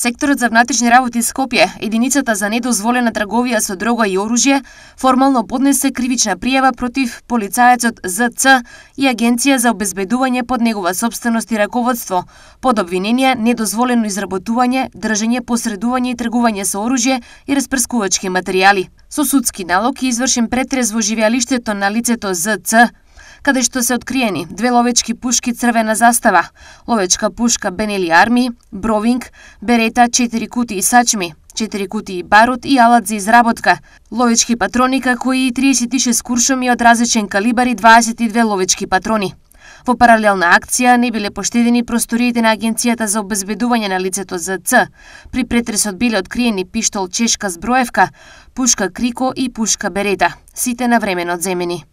Секторот за внатрешни работи Скопје, единицата за недозволена трговија со дрога и оружје, формално поднесе кривична пријава против полицаецот ЗЦ и Агенција за обезбедување под негова собственост и раководство под обвинение недозволено изработување, држење, посредување и тргување со оружје и распрскувачки материјали. Со судски налог извршен претрез во живеалиштето на лицето ЗЦ каде што се откриени две ловечки пушки црвена застава, ловечка пушка Бенели Арми, Бровинг, Берета, кути кутии сачми, кути кутии барут и алат за изработка, ловечки патрони како и 36 куршуми од различен калибар и 22 ловечки патрони. Во паралелна акција не биле поштедени просториите на Агенцијата за обезбедување на лицето ЗЦ. При претресот биле откриени пиштол чешка зброевка, пушка Крико и пушка Берета, сите навремено земени.